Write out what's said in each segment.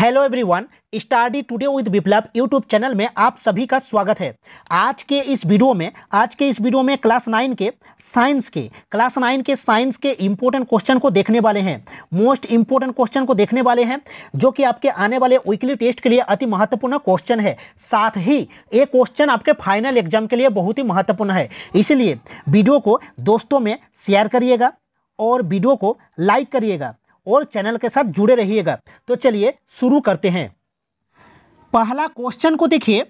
hello everyone study today with Viplav YouTube channel में आप सभी का स्वागत है आज के इस वीडियो में आज के इस वीडियो में क्लास नाइन के साइंस के क्लास नाइन के साइंस के इम्पोर्टेंट क्वेश्चन को देखने वाले हैं मोस्ट इम्पोर्टेंट क्वेश्चन को देखने वाले हैं जो कि आपके आने वाले वीकली टेस्ट के लिए अति महत्वपूर्ण क्वेश्चन है साथ ही ये क्वेश्चन आपके फाइनल एग्जाम के लिए बहुत ही महत्वपूर्ण है इसलिए वीडियो को दोस्तों में शेयर करिएगा और वीडियो को लाइक करिएगा और चैनल के साथ जुड़े रहिएगा तो चलिए शुरू करते हैं पहला क्वेश्चन को देखिए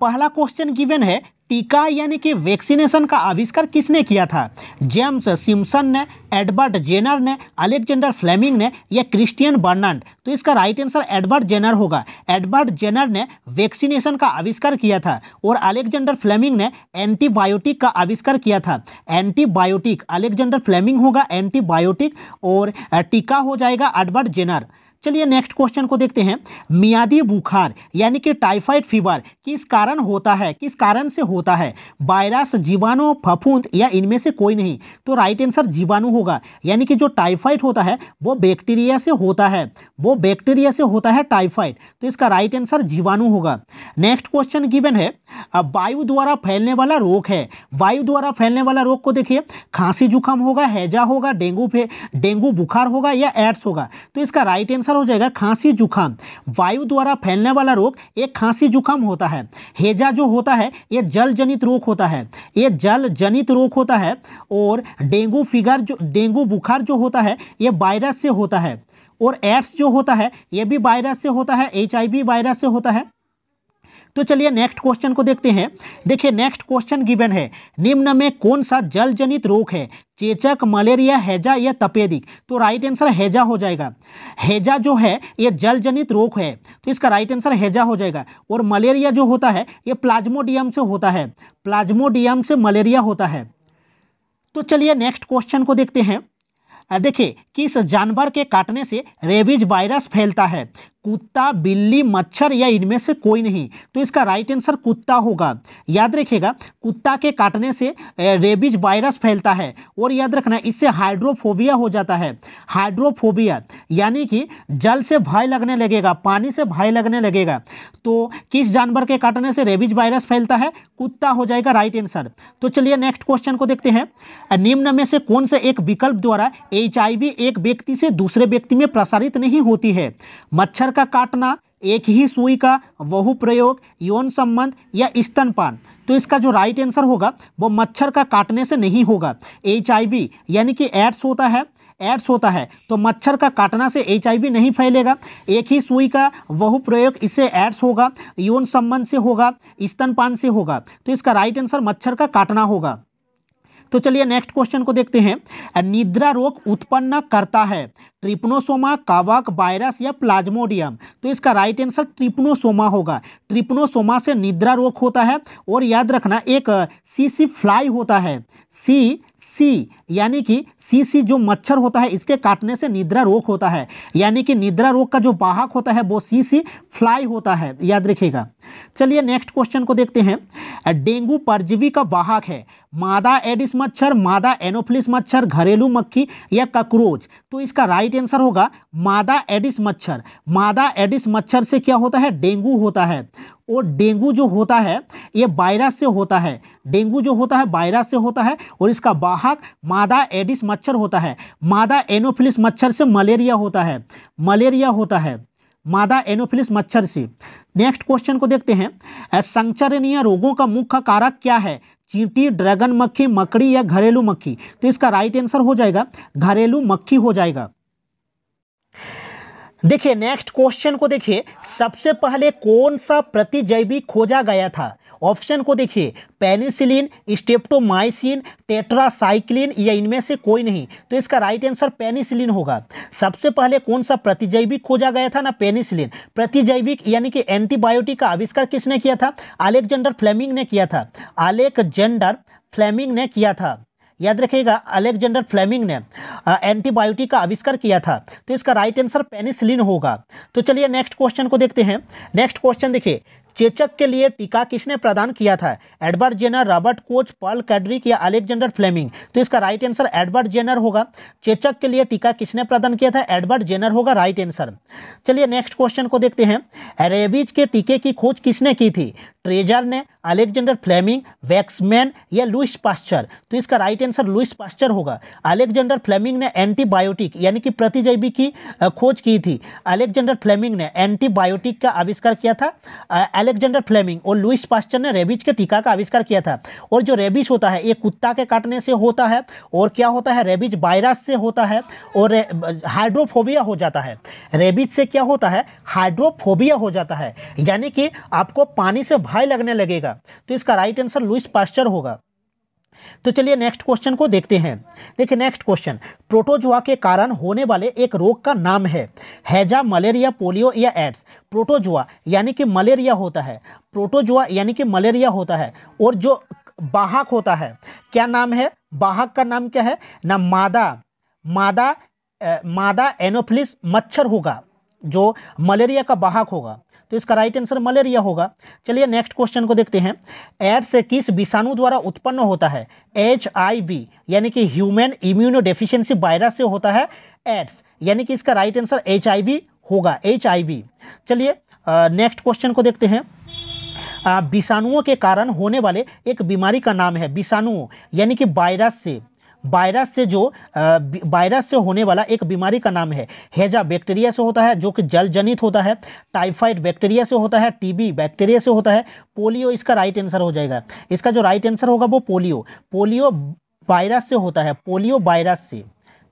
पहला क्वेश्चन गिवन है टीका यानी कि वैक्सीनेशन का आविष्कार किसने किया था जेम्स सिम्सन ने एडवर्ड जेनर ने अलेक्जेंडर फ्लेमिंग ने या क्रिस्टियन बर्नांड तो इसका राइट आंसर एडवर्ड जेनर होगा एडवर्ड जेनर ने वैक्सीनेशन का आविष्कार किया था और अलेक्जेंडर फ्लेमिंग ने एंटीबायोटिक का आविष्कार किया था एंटीबायोटिक अलेक्जेंडर फ्लेमिंग होगा एंटीबायोटिक और टीका हो जाएगा एडवर्ड जेनर चलिए नेक्स्ट क्वेश्चन को देखते हैं मियादी बुखार यानी कि टाइफाइड फीवर किस कारण होता है किस कारण से होता है वायरस जीवाणु फफूंद या इनमें से कोई नहीं तो राइट आंसर जीवाणु होगा यानी कि जो टाइफाइड होता है वो बैक्टीरिया से होता है वो बैक्टीरिया से होता है टाइफाइड तो इसका राइट आंसर जीवाणु होगा नेक्स्ट क्वेश्चन गिवन है वायु द्वारा फैलने वाला रोग है वायु द्वारा फैलने वाला रोग को देखिए खांसी जुकाम होगा हैजा होगा डेंगू डेंगू बुखार होगा या एड्स होगा तो इसका राइट आंसर आंसर हो जाएगा खांसी जुखाम वायु द्वारा फैलने वाला रोग एक खांसी जुखाम होता है हेजा जो होता है ये जल जनित रोग होता है ये जल जनित रोग होता है और डेंगू फिगर जो डेंगू बुखार जो होता है ये वायरस से होता है और एड्स जो होता है ये भी वायरस से होता है एच वायरस से होता है तो चलिए नेक्स्ट क्वेश्चन को देखते हैं देखिए नेक्स्ट क्वेश्चन गिवन है निम्न में कौन सा जल जनित रोग है चेचक मलेरिया हैजा या तपेदिक तो राइट आंसर हैजा हो जाएगा हैजा जो है ये जल जनित रोग है तो इसका राइट आंसर हैजा हो जाएगा और मलेरिया जो होता है ये प्लाज्मोडियम से होता है प्लाज्मोडियम से मलेरिया होता है तो चलिए नेक्स्ट क्वेश्चन को देखते हैं देखिए किस जानवर के काटने से रेबीज वायरस फैलता है कुत्ता बिल्ली मच्छर या इनमें से कोई नहीं तो इसका राइट आंसर कुत्ता होगा याद रखिएगा कुत्ता के काटने से रेबिज वायरस फैलता है और याद रखना इससे हाइड्रोफोबिया हो जाता है हाइड्रोफोबिया यानी कि जल से भय लगने लगेगा पानी से भय लगने लगेगा तो किस जानवर के काटने से रेबिज वायरस फैलता है कुत्ता हो जाएगा राइट आंसर तो चलिए नेक्स्ट क्वेश्चन को देखते हैं निम्न में से कौन से एक विकल्प द्वारा एच एक व्यक्ति से दूसरे व्यक्ति में प्रसारित नहीं होती है मच्छर का काटना एक ही सुई का वह प्रयोग यौन संबंध या स्तनपान तो इसका जो राइट आंसर होगा वो मच्छर का काटने से नहीं होगा एच यानी कि एड्स होता है एड्स होता है तो मच्छर का काटना से एच नहीं फैलेगा एक ही सुई का वह प्रयोग इससे एड्स होगा यौन संबंध से होगा स्तनपान से होगा तो इसका राइट आंसर मच्छर का काटना होगा तो चलिए नेक्स्ट क्वेश्चन को देखते हैं निद्रा रोग उत्पन्न करता है ट्रिप्नोसोमा कावक वायरस या प्लाज्मोडियम तो इसका राइट आंसर ट्रिप्नोसोमा होगा ट्रिप्नोसोमा से निद्रा रोग होता है और याद रखना एक सी सी फ्लाई होता है सी सी यानी कि सी सी जो मच्छर होता है इसके काटने से निद्रा रोग होता है यानी कि निद्रा रोग का जो बाहक होता है वो सी सी फ्लाई होता है याद रखिएगा चलिए नेक्स्ट क्वेश्चन को देखते हैं डेंगू परजीवी का बाहक है मादा एडिस मच्छर मादा एनोफिलिस मच्छर घरेलू मक्खी या ककरोच तो इसका राइट आंसर होगा मादा एडिस मच्छर मादा एडिस मच्छर से क्या होता है डेंगू होता है और डेंगू जो होता है ये वायरस से होता है डेंगू जो होता है वायरस से होता है और इसका बाहक मादा एडिस मच्छर होता है मादा एनोफिलिस मच्छर से मलेरिया होता है मलेरिया होता है मादा एनोफिलिस मच्छर से नेक्स्ट क्वेश्चन को देखते हैं संचरणीय रोगों का मुख्य कारक क्या है चींटी ड्रैगन मक्खी मकड़ी या घरेलू मक्खी तो इसका राइट आंसर हो जाएगा घरेलू मक्खी हो जाएगा देखिए नेक्स्ट क्वेश्चन को देखिए सबसे पहले कौन सा प्रतिजैविक खोजा गया था ऑप्शन को देखिए पेनिसिलिन स्टेप्टोमाइसिन टेट्रासाइक्लिन या इनमें से कोई नहीं तो इसका राइट आंसर पेनिसिलिन होगा सबसे पहले कौन सा प्रतिजैविक खोजा गया था ना पेनिसिलिन प्रतिजैविक यानी कि एंटीबायोटिक का आविष्कार किसने किया था अलेक्जेंडर फ्लेमिंग ने किया था अलेक्जेंडर फ्लेमिंग ने किया था याद रखिएगा अलेक्जेंडर फ्लेमिंग ने एंटीबायोटिक का आविष्कार किया था तो इसका राइट आंसर पेनिसिलिन होगा तो चलिए नेक्स्ट क्वेश्चन को देखते हैं नेक्स्ट क्वेश्चन देखिए चेचक के लिए टीका किसने प्रदान किया था Edward Jenner Robert Koch Pearl Kendrick या अलेक्जेंडर फ्लेमिंग तो इसका राइट आंसर एडवर्ड जेनर होगा चेचक के लिए टीका किसने प्रदान किया था एडवर्ड जेनर होगा राइट आंसर चलिए नेक्स्ट क्वेश्चन को देखते हैं रेबीज के टीके की खोज किसने की थी ट्रेजर ने अलेक्जेंडर फ्लेमिंग वैक्समैन या लुइस पास्चर तो इसका राइट आंसर लुइस पास्चर होगा अलेक्जेंडर फ्लेमिंग ने एंटीबायोटिक यानी कि प्रतिजैवी की खोज की थी अलेक्जेंडर फ्लेमिंग ने एंटीबायोटिक का आविष्कार किया था अलेक्जेंडर फ्लेमिंग और लुइस पास्चर ने रेबिज के टीका का आविष्कार किया था और जो रेबिज होता है ये कुत्ता के काटने से होता है और क्या होता है रेबिज वायरस से होता है और हाइड्रोफोबिया हो जाता है रेबिज से क्या होता है हाइड्रोफोबिया हो जाता है यानी कि आपको पानी से हाई लगने लगेगा तो इसका राइट आंसर लुइस पास्चर होगा तो चलिए नेक्स्ट क्वेश्चन को देखते हैं देखिए नेक्स्ट क्वेश्चन प्रोटोजुआ के कारण होने वाले एक रोग का नाम है हैजा मलेरिया पोलियो या एड्स प्रोटोजुआ यानी कि मलेरिया होता है प्रोटोजुआ यानी कि मलेरिया होता है और जो बाहक होता है क्या नाम है बाहक का नाम क्या है ना मादा मादा ए, मादा एनोफिलिस मच्छर होगा जो मलेरिया का बाहक होगा तो इसका राइट आंसर मलेरिया होगा चलिए नेक्स्ट क्वेश्चन को देखते हैं एड्स किस विषाणु द्वारा उत्पन्न होता है एच यानी कि ह्यूमन इम्यूनो डेफिशियंसी वायरस से होता है एड्स यानी कि इसका राइट आंसर एच होगा एच चलिए नेक्स्ट क्वेश्चन को देखते हैं विषाणुओं के कारण होने वाले एक बीमारी का नाम है विषाणुओं यानी कि वायरस से वायरस से जो वायरस से होने वाला एक बीमारी का नाम है हेजा बैक्टीरिया से होता है जो कि जल जनित होता है टाइफाइड बैक्टीरिया से होता है टीबी बैक्टीरिया से होता है पोलियो इसका राइट आंसर हो जाएगा इसका जो राइट आंसर होगा वो पोलियो पोलियो वायरस से होता है पोलियो वायरस से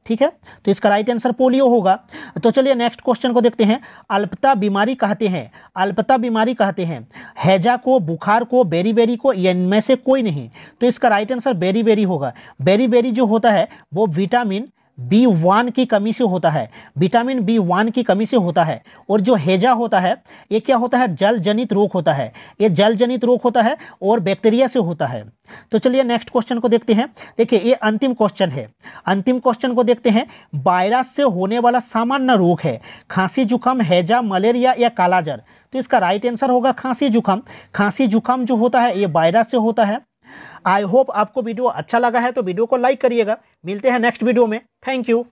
ठीक है तो इसका राइट आंसर पोलियो होगा तो चलिए नेक्स्ट क्वेश्चन को देखते हैं अल्पता बीमारी कहते हैं अल्पता बीमारी कहते हैं हैजा को बुखार को बेरी बेरी को इनमें से कोई नहीं तो इसका राइट आंसर बेरी बेरी होगा बेरी बेरी जो होता है वो विटामिन बी वन की कमी से होता है विटामिन बी वन की कमी से होता है और जो हेजा होता है ये क्या होता है जल जनित रोग होता है ये जल जनित रोग होता है और बैक्टीरिया से होता है तो चलिए नेक्स्ट क्वेश्चन को देखते हैं देखिए ये अंतिम क्वेश्चन है अंतिम क्वेश्चन को देखते हैं वायरस से होने वाला सामान्य रोग है खांसी जुकाम हैजा मलेरिया या कालाजर तो इसका राइट आंसर होगा खांसी जुकाम खांसी जुकाम जो होता है ये वायरस से होता है आई होप आपको वीडियो अच्छा लगा है तो वीडियो को लाइक करिएगा मिलते हैं नेक्स्ट वीडियो में थैंक यू